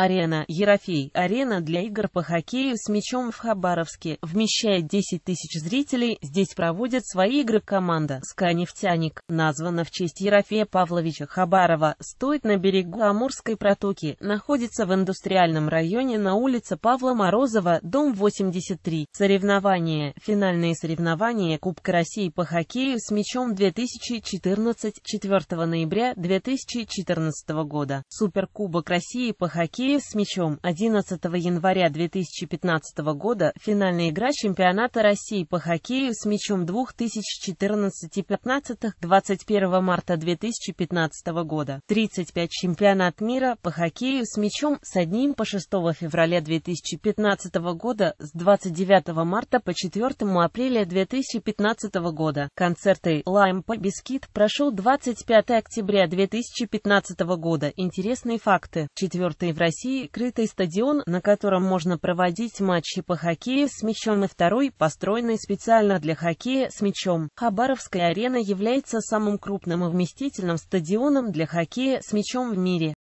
Арена Ерофей Арена для игр по хоккею с мячом в Хабаровске вмещает 10 тысяч зрителей. Здесь проводят свои игры команда «СКА Нефтяник», названа в честь Ерофея Павловича Хабарова. Стоит на берегу Амурской протоки, находится в индустриальном районе на улице Павла Морозова, дом 83. Соревнования. Финальные соревнования Кубка России по хоккею с мячом 2014 4 ноября 2014 года. Суперкубок России по хоккею Киев с мячом 11 января 2015 года финальная игра чемпионата России по хоккею с мячом 2014-15 21 марта 2015 года. 35 чемпионат мира по хоккею с мячом с одним по 6 февраля 2015 года с 29 марта по 4 апреля 2015 года. Концерты Лайм по Бискит прошел 25 октября 2015 года. Интересные факты. Четвертый в России России крытый стадион, на котором можно проводить матчи по хоккею с мячом и второй, построенный специально для хоккея с мячом. Хабаровская арена является самым крупным и вместительным стадионом для хоккея с мячом в мире.